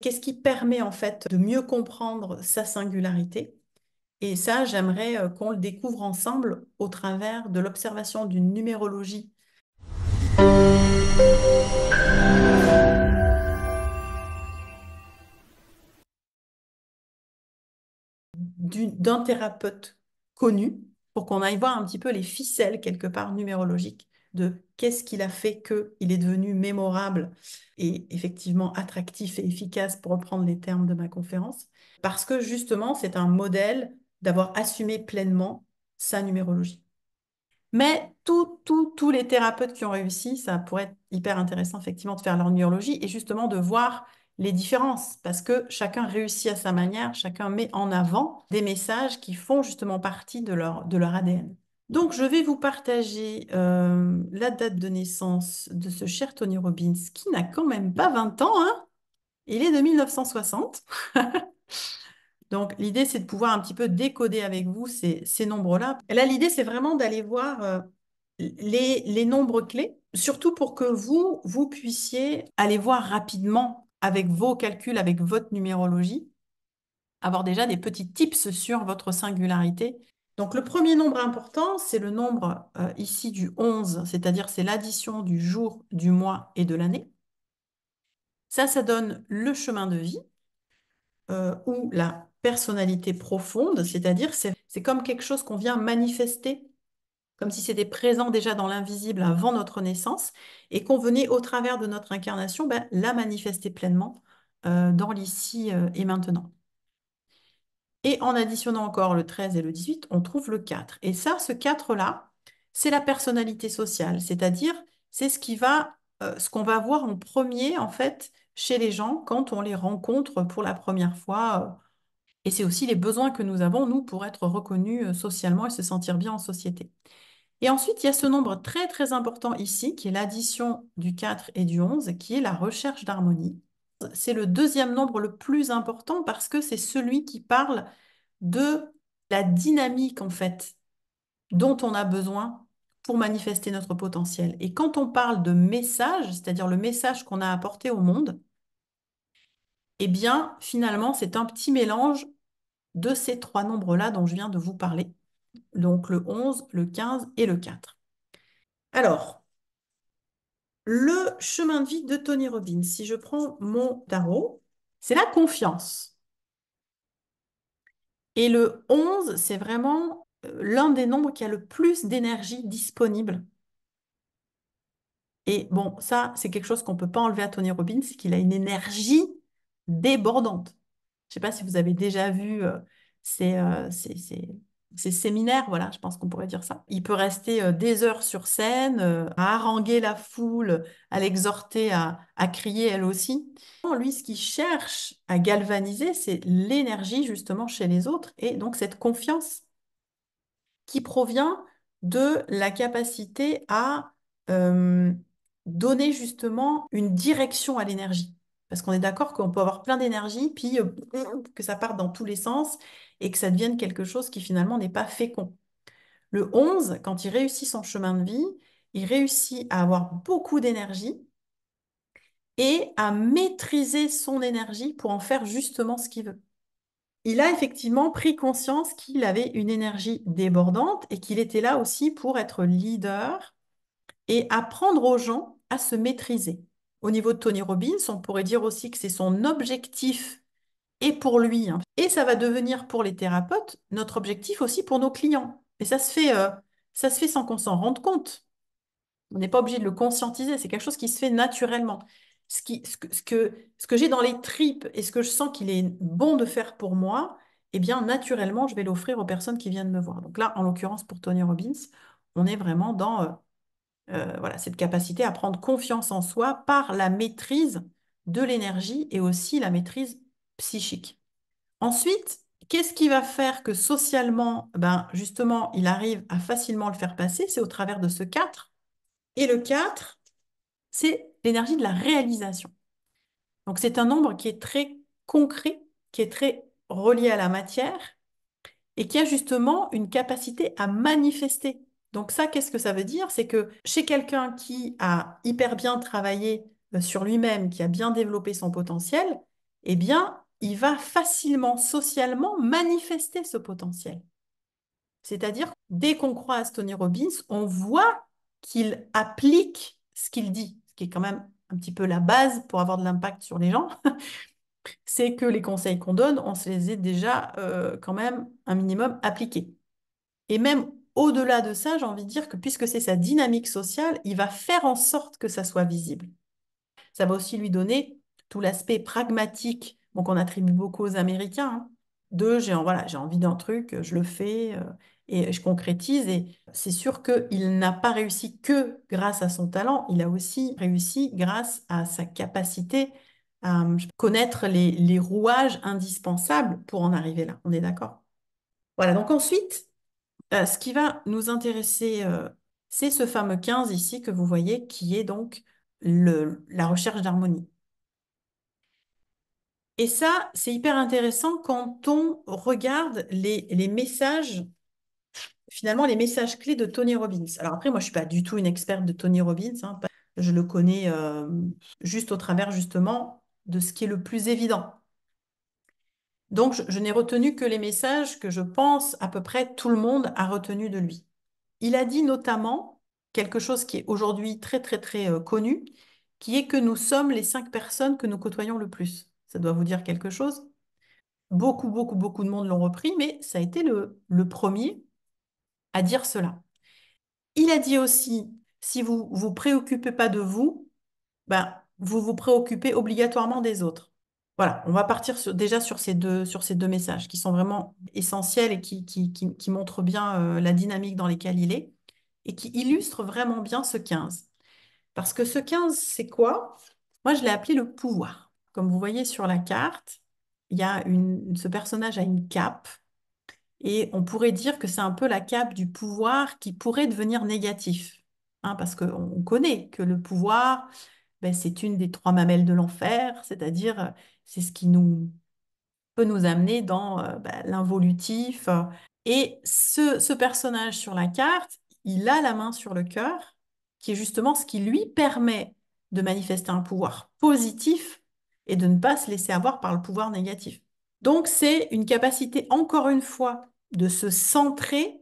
Qu'est-ce qui permet en fait de mieux comprendre sa singularité Et ça, j'aimerais euh, qu'on le découvre ensemble au travers de l'observation d'une numérologie. d'un thérapeute connu pour qu'on aille voir un petit peu les ficelles quelque part numérologiques de qu'est-ce qu'il a fait qu'il est devenu mémorable et effectivement attractif et efficace, pour reprendre les termes de ma conférence, parce que justement, c'est un modèle d'avoir assumé pleinement sa numérologie. Mais tous tout, tous les thérapeutes qui ont réussi, ça pourrait être hyper intéressant effectivement de faire leur numérologie et justement de voir les différences, parce que chacun réussit à sa manière, chacun met en avant des messages qui font justement partie de leur, de leur ADN. Donc, je vais vous partager euh, la date de naissance de ce cher Tony Robbins, qui n'a quand même pas 20 ans. Hein. Il est de 1960. Donc, l'idée, c'est de pouvoir un petit peu décoder avec vous ces, nombres-là. Là, l'idée, c'est vraiment d'aller voir euh, les, les nombres clés, surtout pour que vous, vous puissiez aller voir rapidement avec vos calculs, avec votre numérologie, avoir déjà des petits tips sur votre singularité donc le premier nombre important, c'est le nombre euh, ici du 11, c'est-à-dire c'est l'addition du jour, du mois et de l'année. Ça, ça donne le chemin de vie euh, ou la personnalité profonde, c'est-à-dire c'est comme quelque chose qu'on vient manifester, comme si c'était présent déjà dans l'invisible avant notre naissance et qu'on venait au travers de notre incarnation ben, la manifester pleinement euh, dans l'ici et maintenant. Et en additionnant encore le 13 et le 18, on trouve le 4. Et ça, ce 4-là, c'est la personnalité sociale, c'est-à-dire c'est ce qui va, euh, ce qu'on va voir en premier, en fait, chez les gens quand on les rencontre pour la première fois. Euh, et c'est aussi les besoins que nous avons, nous, pour être reconnus euh, socialement et se sentir bien en société. Et ensuite, il y a ce nombre très très important ici, qui est l'addition du 4 et du 11, qui est la recherche d'harmonie c'est le deuxième nombre le plus important parce que c'est celui qui parle de la dynamique, en fait, dont on a besoin pour manifester notre potentiel. Et quand on parle de message, c'est-à-dire le message qu'on a apporté au monde, eh bien, finalement, c'est un petit mélange de ces trois nombres-là dont je viens de vous parler, donc le 11, le 15 et le 4. Alors, le chemin de vie de Tony Robbins, si je prends mon tarot, c'est la confiance. Et le 11, c'est vraiment euh, l'un des nombres qui a le plus d'énergie disponible. Et bon, ça, c'est quelque chose qu'on ne peut pas enlever à Tony Robbins, c'est qu'il a une énergie débordante. Je ne sais pas si vous avez déjà vu euh, ces, euh, ces séminaires, voilà, je pense qu'on pourrait dire ça. Il peut rester euh, des heures sur scène, euh, à haranguer la foule, à l'exhorter à, crier elle aussi. Lui, ce qu'il cherche à galvaniser, c'est l'énergie justement chez les autres et donc cette confiance qui provient de la capacité à euh, donner justement une direction à l'énergie. Parce qu'on est d'accord qu'on peut avoir plein d'énergie, puis que ça parte dans tous les sens, et que ça devienne quelque chose qui finalement n'est pas fécond. Le 11, quand il réussit son chemin de vie, il réussit à avoir beaucoup d'énergie et à maîtriser son énergie pour en faire justement ce qu'il veut. Il a effectivement pris conscience qu'il avait une énergie débordante et qu'il était là aussi pour être leader et apprendre aux gens à se maîtriser. Au niveau de Tony Robbins, on pourrait dire aussi que c'est son objectif et pour lui. Hein. Et ça va devenir pour les thérapeutes notre objectif aussi pour nos clients. Et ça se fait, euh, ça se fait sans qu'on s'en rende compte. On n'est pas obligé de le conscientiser, c'est quelque chose qui se fait naturellement. Ce, que, j'ai dans les tripes et ce que je sens qu'il est bon de faire pour moi, eh bien, naturellement, je vais l'offrir aux personnes qui viennent me voir. Donc là, en l'occurrence, pour Tony Robbins, on est vraiment dans euh, euh, voilà, cette capacité à prendre confiance en soi par la maîtrise de l'énergie et aussi la maîtrise psychique. Ensuite, qu'est-ce qui va faire que socialement, ben justement, il arrive à facilement le faire passer C'est au travers de ce 4. Et le 4, c'est l'énergie de la réalisation. Donc c'est un nombre qui est très concret, qui est très relié à la matière et qui a justement une capacité à manifester. Donc ça, qu'est-ce que ça veut dire C'est que chez quelqu'un qui a hyper bien travaillé euh, sur lui-même, qui a bien développé son potentiel, eh bien, il va facilement, socialement, manifester ce potentiel. C'est-à-dire, dès qu'on croit à Tony Robbins, on voit qu'il applique ce qu'il dit, ce qui est quand même un petit peu la base pour avoir de l'impact sur les gens. c'est que les conseils qu'on donne, on se les est déjà euh, quand même un minimum appliqués. Et même au-delà de ça, j'ai envie de dire que puisque c'est sa dynamique sociale, il va faire en sorte que ça soit visible. Ça va aussi lui donner tout l'aspect pragmatique donc on attribue beaucoup aux Américains. Hein. Deux, j'ai voilà, envie d'un truc, je le fais euh, et je concrétise. Et c'est sûr qu'il n'a pas réussi que grâce à son talent, il a aussi réussi grâce à sa capacité à hum, connaître les, rouages indispensables pour en arriver là. On est d'accord Voilà, donc ensuite, euh, ce qui va nous intéresser, euh, c'est ce fameux 15 ici que vous voyez, qui est donc la recherche d'harmonie. Et ça, c'est hyper intéressant quand on regarde les, messages, finalement, les messages clés de Tony Robbins. Alors après, moi, je ne suis pas du tout une experte de Tony Robbins. Hein, je le connais euh, juste au travers, justement, de ce qui est le plus évident. Donc, je, n'ai retenu que les messages que je pense à peu près tout le monde a retenu de lui. Il a dit notamment quelque chose qui est aujourd'hui très, très, très euh, connu, qui est que nous sommes les cinq personnes que nous côtoyons le plus ça doit vous dire quelque chose. Beaucoup, beaucoup, beaucoup de monde l'ont repris, mais ça a été le, premier à dire cela. Il a dit aussi, si vous ne vous préoccupez pas de vous, ben, vous vous préoccupez obligatoirement des autres. Voilà, on va partir déjà sur ces, deux, sur ces deux messages qui sont vraiment essentiels et qui, qui, qui, montrent bien euh, la dynamique dans laquelle il est et qui illustrent vraiment bien ce 15. Parce que ce 15, c'est quoi Moi, je l'ai appelé le pouvoir. Comme vous voyez sur la carte, il y a une, ce personnage a une cape et on pourrait dire que c'est un peu la cape du pouvoir qui pourrait devenir négatif. Hein, parce qu'on connaît que le pouvoir, ben, c'est une des trois mamelles de l'enfer, c'est-à-dire euh, c'est ce qui nous peut nous amener dans euh, ben, l'involutif. Et ce personnage sur la carte, il a la main sur le cœur, qui est justement ce qui lui permet de manifester un pouvoir positif et de ne pas se laisser avoir par le pouvoir négatif. Donc c'est une capacité, encore une fois, de se centrer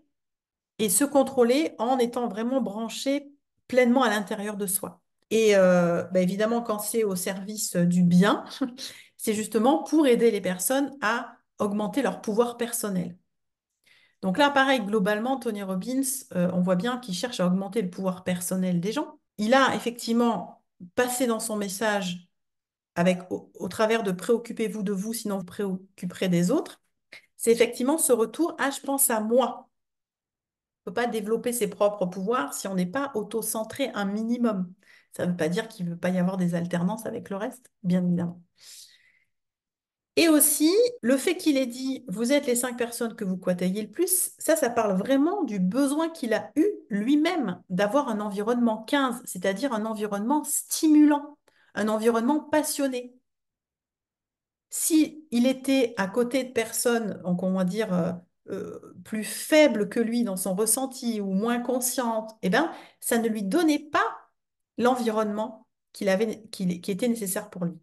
et se contrôler en étant vraiment branché pleinement à l'intérieur de soi. Et euh, bah, évidemment, quand c'est au service du bien, c'est justement pour aider les personnes à augmenter leur pouvoir personnel. Donc là, pareil, globalement, Tony Robbins, euh, on voit bien qu'il cherche à augmenter le pouvoir personnel des gens. Il a effectivement passé dans son message avec au, travers de préoccupez-vous de vous, sinon vous préoccuperez des autres, c'est effectivement ce retour à je pense à moi. On ne peut pas développer ses propres pouvoirs si on n'est pas auto-centré un minimum. Ça ne veut pas dire qu'il ne veut pas y avoir des alternances avec le reste, bien évidemment. Et aussi, le fait qu'il ait dit vous êtes les cinq personnes que vous côtoyez le plus, ça, ça parle vraiment du besoin qu'il a eu lui-même d'avoir un environnement 15, c'est-à-dire un environnement stimulant un environnement passionné. Si il était à côté de personnes, on va dire euh, euh, plus faibles que lui dans son ressenti ou moins conscientes, eh ben ça ne lui donnait pas l'environnement qu'il avait, qui était nécessaire pour lui.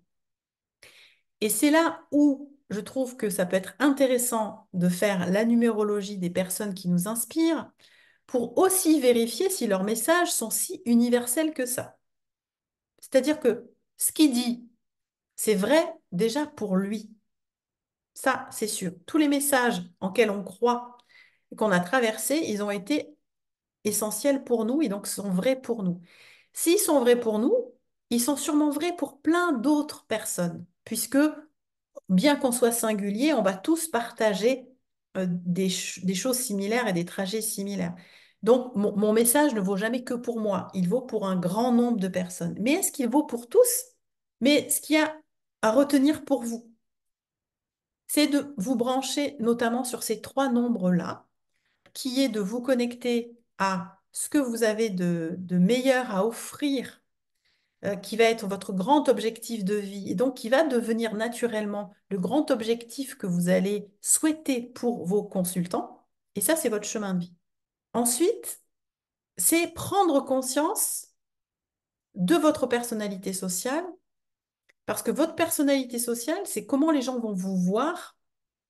Et c'est là où je trouve que ça peut être intéressant de faire la numérologie des personnes qui nous inspirent pour aussi vérifier si leurs messages sont si universels que ça. C'est-à-dire que ce qu'il dit, c'est vrai déjà pour lui. Ça, c'est sûr. Tous les messages en quels on croit, et qu'on a traversés, ils ont été essentiels pour nous et donc sont vrais pour nous. S'ils sont vrais pour nous, ils sont sûrement vrais pour plein d'autres personnes, puisque bien qu'on soit singulier, on va tous partager euh, des, choses similaires et des trajets similaires. Donc, mon, message ne vaut jamais que pour moi, il vaut pour un grand nombre de personnes. Mais est-ce qu'il vaut pour tous mais ce qu'il y a à retenir pour vous, c'est de vous brancher notamment sur ces trois nombres-là, qui est de vous connecter à ce que vous avez de, meilleur à offrir, euh, qui va être votre grand objectif de vie, et donc qui va devenir naturellement le grand objectif que vous allez souhaiter pour vos consultants. Et ça, c'est votre chemin de vie. Ensuite, c'est prendre conscience de votre personnalité sociale parce que votre personnalité sociale, c'est comment les gens vont vous voir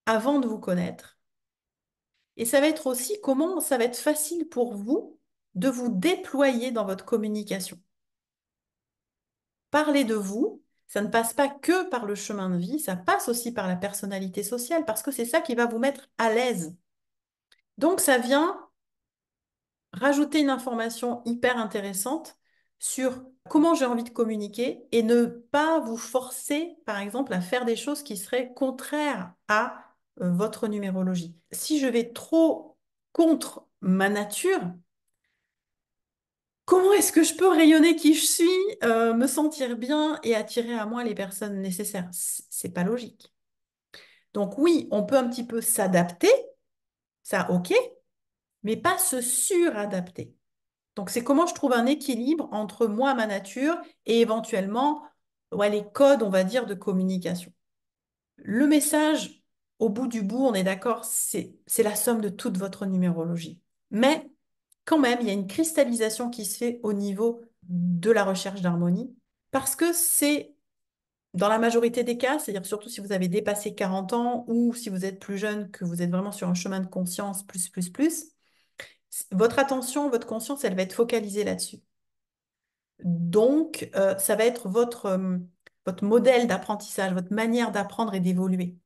avant de vous connaître. Et ça va être aussi comment ça va être facile pour vous de vous déployer dans votre communication. Parler de vous, ça ne passe pas que par le chemin de vie, ça passe aussi par la personnalité sociale, parce que c'est ça qui va vous mettre à l'aise. Donc ça vient rajouter une information hyper intéressante sur comment j'ai envie de communiquer et ne pas vous forcer, par exemple, à faire des choses qui seraient contraires à euh, votre numérologie. Si je vais trop contre ma nature, comment est-ce que je peux rayonner qui je suis, euh, me sentir bien et attirer à moi les personnes nécessaires C'est pas logique. Donc oui, on peut un petit peu s'adapter, ça ok, mais pas se suradapter. Donc, c'est comment je trouve un équilibre entre moi, ma nature, et éventuellement les codes, on va dire, de communication. Le message, au bout du bout, on est d'accord, c'est la somme de toute votre numérologie. Mais quand même, il y a une cristallisation qui se fait au niveau de la recherche d'harmonie, parce que c'est, dans la majorité des cas, c'est-à-dire surtout si vous avez dépassé 40 ans ou si vous êtes plus jeune, que vous êtes vraiment sur un chemin de conscience, plus, plus, plus, votre attention, votre conscience, elle va être focalisée là-dessus. Donc, euh, ça va être votre, euh, votre modèle d'apprentissage, votre manière d'apprendre et d'évoluer.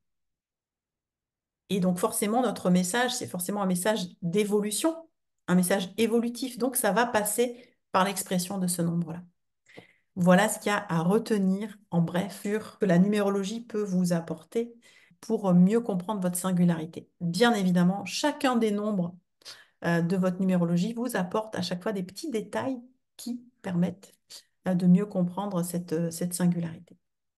Et donc, forcément, notre message, c'est forcément un message d'évolution, un message évolutif. Donc, ça va passer par l'expression de ce nombre-là. Voilà ce qu'il y a à retenir, en bref, sur que la numérologie peut vous apporter pour mieux comprendre votre singularité. Bien évidemment, chacun des nombres euh, de votre numérologie vous apporte à chaque fois des petits détails qui permettent euh, de mieux comprendre cette, euh, cette singularité.